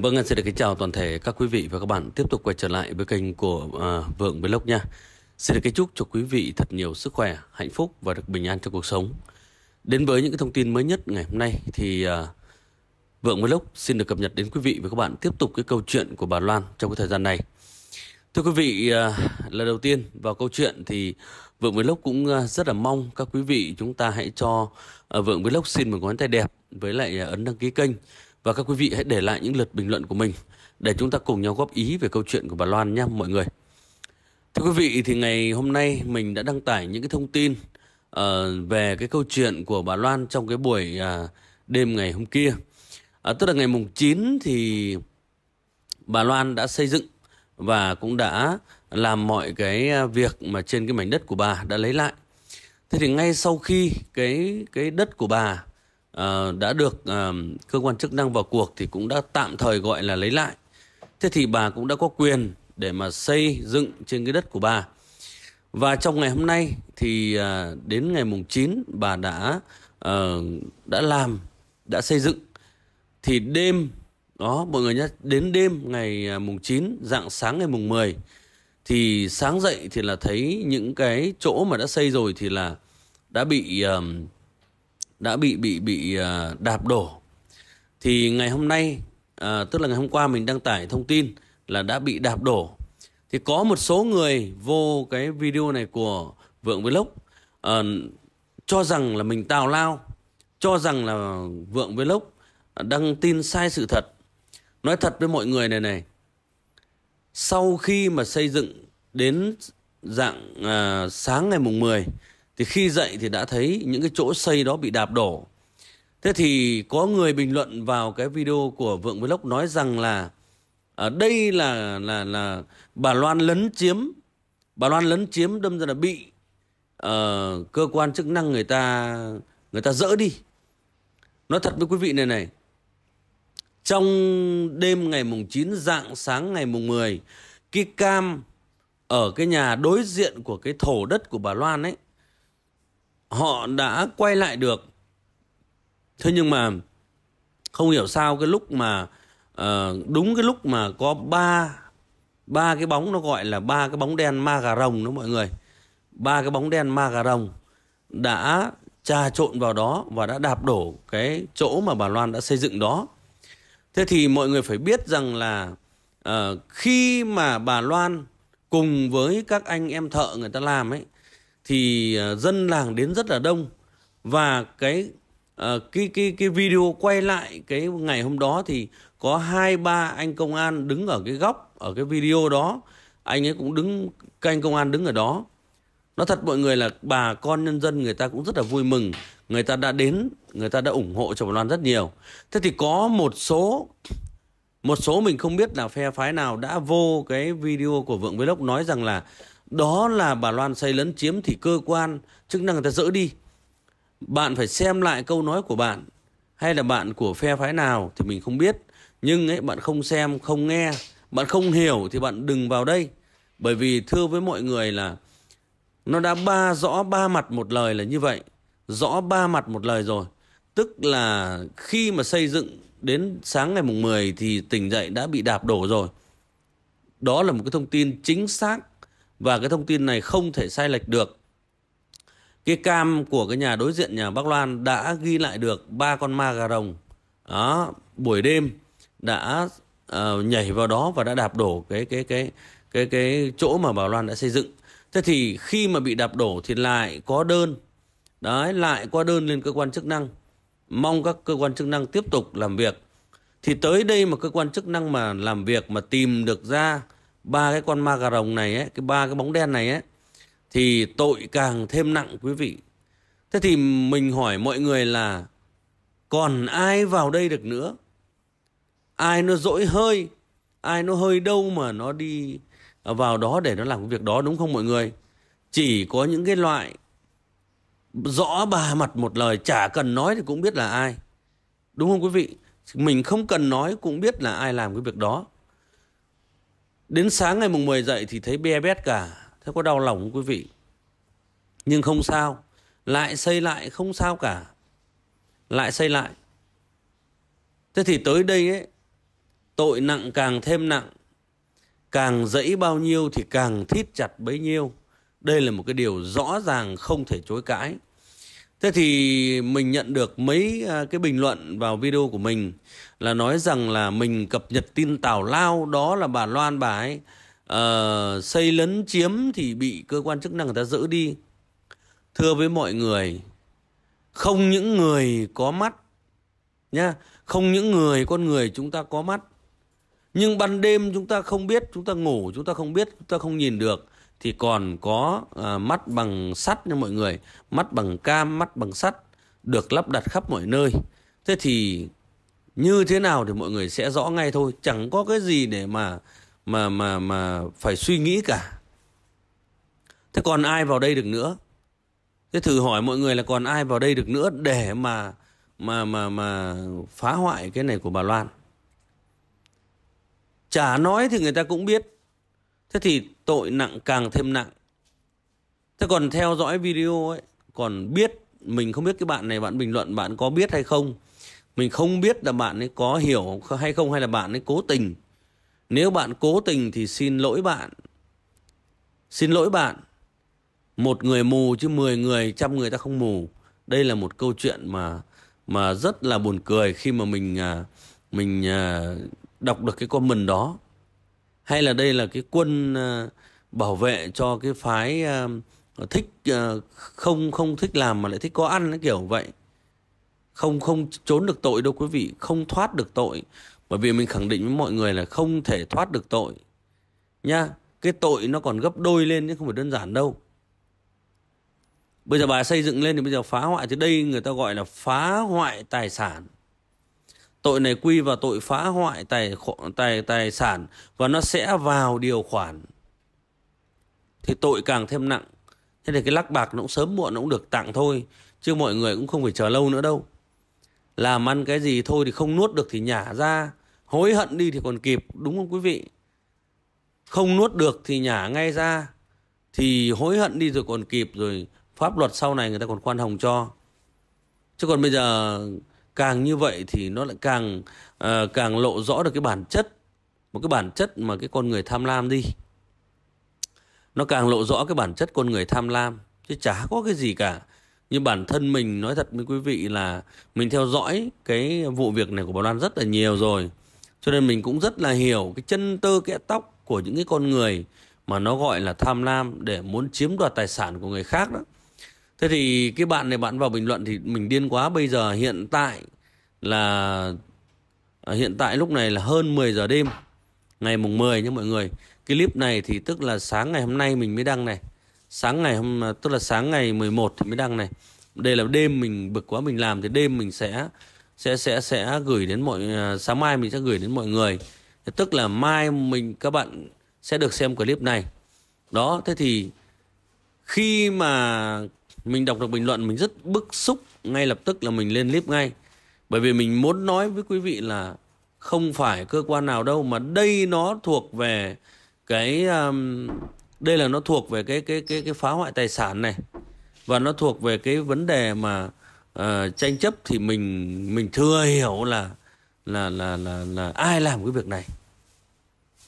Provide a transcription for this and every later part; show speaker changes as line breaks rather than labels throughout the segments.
Vâng, xin được kính chào toàn thể các quý vị và các bạn tiếp tục quay trở lại với kênh của uh, Vượng Vlog nha. Xin được kính chúc cho quý vị thật nhiều sức khỏe, hạnh phúc và được bình an trong cuộc sống. Đến với những cái thông tin mới nhất ngày hôm nay thì uh, Vượng Vlog xin được cập nhật đến quý vị và các bạn tiếp tục cái câu chuyện của bà Loan trong cái thời gian này. Thưa quý vị, uh, à, lần đầu tiên vào câu chuyện thì Vượng Vlog cũng uh, rất là mong các quý vị chúng ta hãy cho uh, Vượng Vlog xin một ngón tay đẹp với lại uh, ấn đăng ký kênh và các quý vị hãy để lại những lượt bình luận của mình để chúng ta cùng nhau góp ý về câu chuyện của bà Loan nhé mọi người. Thưa quý vị thì ngày hôm nay mình đã đăng tải những cái thông tin uh, về cái câu chuyện của bà Loan trong cái buổi uh, đêm ngày hôm kia. Uh, tức là ngày mùng 9 thì bà Loan đã xây dựng và cũng đã làm mọi cái à, việc mà trên cái mảnh đất của bà đã lấy lại. Thế thì ngay sau khi cái cái đất của bà Ờ, đã được uh, cơ quan chức năng vào cuộc thì cũng đã tạm thời gọi là lấy lại. Thế thì bà cũng đã có quyền để mà xây dựng trên cái đất của bà. Và trong ngày hôm nay thì uh, đến ngày mùng 9 bà đã uh, đã làm, đã xây dựng. Thì đêm đó mọi người nhé, đến đêm ngày mùng 9 dạng sáng ngày mùng 10 thì sáng dậy thì là thấy những cái chỗ mà đã xây rồi thì là đã bị um, đã bị bị bị à, đạp đổ thì ngày hôm nay à, tức là ngày hôm qua mình đăng tải thông tin là đã bị đạp đổ thì có một số người vô cái video này của Vượng Vlog à, cho rằng là mình tào lao cho rằng là Vượng Vlog đăng tin sai sự thật nói thật với mọi người này này sau khi mà xây dựng đến dạng à, sáng ngày mùng 10 thì khi dậy thì đã thấy những cái chỗ xây đó bị đạp đổ thế thì có người bình luận vào cái video của vượng vlog nói rằng là ở à, đây là là là bà Loan lấn chiếm bà Loan lấn chiếm đâm ra là bị uh, cơ quan chức năng người ta người ta dỡ đi nói thật với quý vị này này trong đêm ngày mùng 9 dạng sáng ngày mùng 10 cái cam ở cái nhà đối diện của cái thổ đất của bà Loan ấy họ đã quay lại được. Thế nhưng mà không hiểu sao cái lúc mà uh, đúng cái lúc mà có ba ba cái bóng nó gọi là ba cái bóng đen ma gà rồng đó mọi người. Ba cái bóng đen ma gà rồng đã trà trộn vào đó và đã đạp đổ cái chỗ mà bà Loan đã xây dựng đó. Thế thì mọi người phải biết rằng là uh, khi mà bà Loan cùng với các anh em thợ người ta làm ấy thì ờ, dân làng đến rất là đông và cái ờ, cái cái cái video quay lại cái ngày hôm đó thì có hai ba anh công an đứng ở cái góc ở cái video đó anh ấy cũng đứng các anh công an đứng ở đó nó thật mọi người là bà con nhân dân người ta cũng rất là vui mừng người ta đã đến người ta đã ủng hộ cho bà Loan rất nhiều thế thì có một số một số mình không biết là phe phái nào đã vô cái video của Vượng Vlog nói rằng là đó là bà Loan xây lấn chiếm thì cơ quan chức năng người ta dỡ đi. Bạn phải xem lại câu nói của bạn hay là bạn của phe phái nào thì mình không biết. Nhưng ấy bạn không xem, không nghe, bạn không hiểu thì bạn đừng vào đây. Bởi vì thưa với mọi người là nó đã ba rõ ba mặt một lời là như vậy. Rõ ba mặt một lời rồi. Tức là khi mà xây dựng đến sáng ngày mùng 10 thì tỉnh dậy đã bị đạp đổ rồi. Đó là một cái thông tin chính xác và cái thông tin này không thể sai lệch được. Cái cam của cái nhà đối diện nhà Bắc Loan đã ghi lại được ba con ma gà rồng đó, buổi đêm đã uh, nhảy vào đó và đã đạp đổ cái cái cái cái cái chỗ mà Bảo Loan đã xây dựng. Thế thì khi mà bị đạp đổ thì lại có đơn đấy lại có đơn lên cơ quan chức năng mong các cơ quan chức năng tiếp tục làm việc thì tới đây mà cơ quan chức năng mà làm việc mà tìm được ra ba cái con ma cà rồng này ấy, cái ba cái bóng đen này ấy thì tội càng thêm nặng quý vị. Thế thì mình hỏi mọi người là còn ai vào đây được nữa? Ai nó dỗi hơi, ai nó hơi đâu mà nó đi vào đó để nó làm cái việc đó đúng không mọi người? Chỉ có những cái loại rõ bà mặt một lời chả cần nói thì cũng biết là ai. Đúng không quý vị? Mình không cần nói cũng biết là ai làm cái việc đó. Đến sáng ngày mùng 10 dậy thì thấy be bét cả. Thế có đau lòng không quý vị? Nhưng không sao. Lại xây lại không sao cả. Lại xây lại. Thế thì tới đây ấy, tội nặng càng thêm nặng. Càng dẫy bao nhiêu thì càng thít chặt bấy nhiêu. Đây là một cái điều rõ ràng không thể chối cãi. Thế thì mình nhận được mấy à, cái bình luận vào video của mình là nói rằng là mình cập nhật tin tào lao đó là bà Loan bà ấy uh, xây lấn chiếm thì bị cơ quan chức năng người ta giữ đi. Thưa với mọi người, không những người có mắt nhá, không những người con người chúng ta có mắt nhưng ban đêm chúng ta không biết, chúng ta ngủ, chúng ta không biết, chúng ta không nhìn được thì còn có uh, mắt bằng sắt nha mọi người mắt bằng cam mắt bằng sắt được lắp đặt khắp mọi nơi thế thì như thế nào thì mọi người sẽ rõ ngay thôi chẳng có cái gì để mà mà mà mà phải suy nghĩ cả thế còn ai vào đây được nữa thế thử hỏi mọi người là còn ai vào đây được nữa để mà mà mà mà phá hoại cái này của bà Loan chả nói thì người ta cũng biết Thế thì tội nặng càng thêm nặng. Thế còn theo dõi video ấy, còn biết mình không biết cái bạn này bạn bình luận bạn có biết hay không. Mình không biết là bạn ấy có hiểu hay không hay là bạn ấy cố tình. Nếu bạn cố tình thì xin lỗi bạn. Xin lỗi bạn. Một người mù chứ 10 người, trăm người ta không mù. Đây là một câu chuyện mà mà rất là buồn cười khi mà mình à, mình à, đọc được cái comment đó hay là đây là cái quân ờ, bảo vệ cho cái phái ờ, thích ờ, không không thích làm mà lại thích có ăn kiểu vậy không không trốn được tội đâu quý vị không thoát được tội bởi vì mình khẳng định với mọi người là không thể thoát được tội nha cái tội nó còn gấp đôi lên chứ không phải đơn giản đâu bây giờ bà xây dựng lên thì bây giờ phá hoại thì đây người ta gọi là phá hoại tài sản tội này quy vào tội phá hoại tài tài tài sản và nó sẽ vào điều khoản thì tội càng thêm nặng thế thì cái lắc bạc nó cũng sớm muộn nó cũng được tặng thôi chứ mọi người cũng không phải chờ lâu nữa đâu làm ăn cái gì thôi thì không nuốt được thì nhả ra hối hận đi thì còn kịp đúng không quý vị không nuốt được thì nhả ngay ra thì hối hận đi rồi còn kịp rồi pháp luật sau này người ta còn khoan hồng cho chứ còn bây giờ càng như vậy thì nó lại càng uh, càng lộ rõ được cái bản chất một cái bản chất mà cái con người tham lam đi nó càng lộ rõ cái bản chất con người tham lam chứ chả có cái gì cả nhưng bản thân mình nói thật với quý vị là mình theo dõi cái vụ việc này của bà Loan rất là nhiều rồi cho nên mình cũng rất là hiểu cái chân tơ kẽ tóc của những cái con người mà nó gọi là tham lam để muốn chiếm đoạt tài sản của người khác đó Thế thì cái bạn này bạn vào bình luận thì mình điên quá bây giờ hiện tại là à, hiện tại lúc này là hơn 10 giờ đêm ngày mùng 10 nha mọi người. Cái clip này thì tức là sáng ngày hôm nay mình mới đăng này. Sáng ngày hôm à, tức là sáng ngày 11 thì mới đăng này. Đây là đêm mình bực quá mình làm thì đêm mình sẽ sẽ sẽ sẽ gửi đến mọi à, sáng mai mình sẽ gửi đến mọi người. Thế tức là mai mình các bạn sẽ được xem clip này. Đó thế thì khi mà mình đọc được bình luận mình rất bức xúc ngay lập tức là mình lên clip ngay bởi vì mình muốn nói với quý vị là không phải cơ quan nào đâu mà đây nó thuộc về cái um, đây là nó thuộc về cái cái cái cái phá hoại tài sản này và nó thuộc về cái vấn đề mà uh, tranh chấp thì mình mình thừa hiểu là là là là là ai làm cái việc này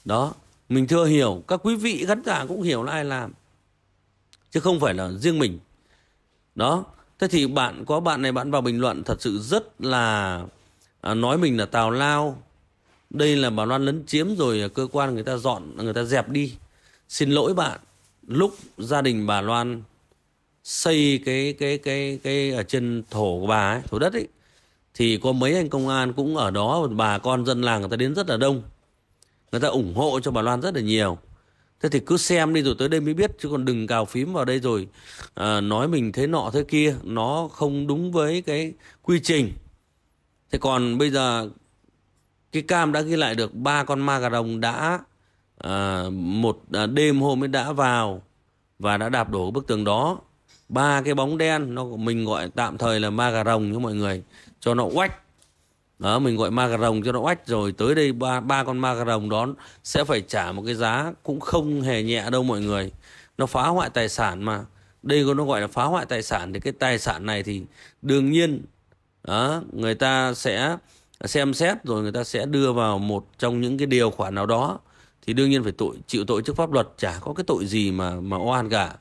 đó mình thừa hiểu các quý vị khán giả cũng hiểu là ai làm chứ không phải là riêng mình đó, thế thì bạn có bạn này bạn vào bình luận thật sự rất là à, nói mình là tào lao. Đây là bà Loan lấn chiếm rồi à, cơ quan người ta dọn, người ta dẹp đi. Xin lỗi bạn, lúc gia đình bà Loan xây cái cái cái cái ở trên thổ của bà ấy, thổ đất ấy thì có mấy anh công an cũng ở đó bà con dân làng người ta đến rất là đông. Người ta ủng hộ cho bà Loan rất là nhiều thế thì cứ xem đi rồi tới đây mới biết chứ còn đừng cào phím vào đây rồi à, nói mình thế nọ thế kia nó không đúng với cái quy trình thế còn bây giờ cái cam đã ghi lại được ba con ma gà rồng đã à, một à, đêm hôm ấy đã vào và đã đạp đổ bức tường đó ba cái bóng đen nó mình gọi tạm thời là ma gà rồng như mọi người cho nó oách đó, mình gọi ma gà rồng cho nó oách rồi tới đây ba ba con ma gà rồng đó sẽ phải trả một cái giá cũng không hề nhẹ đâu mọi người nó phá hoại tài sản mà đây nó gọi là phá hoại tài sản thì cái tài sản này thì đương nhiên đó, người ta sẽ xem xét rồi người ta sẽ đưa vào một trong những cái điều khoản nào đó thì đương nhiên phải tội chịu tội trước pháp luật chả có cái tội gì mà mà oan cả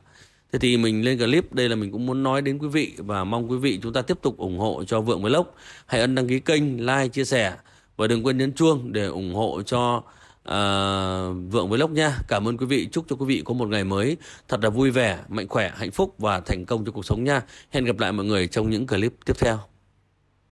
Thế thì mình lên clip đây là mình cũng muốn nói đến quý vị và mong quý vị chúng ta tiếp tục ủng hộ cho Vượng Vlog. Hãy ấn đăng ký kênh, like, chia sẻ và đừng quên nhấn chuông để ủng hộ cho uh, Vượng Vlog nha. Cảm ơn quý vị, chúc cho quý vị có một ngày mới thật là vui vẻ, mạnh khỏe, hạnh phúc và thành công cho cuộc sống nha. Hẹn gặp lại mọi người trong những clip tiếp theo.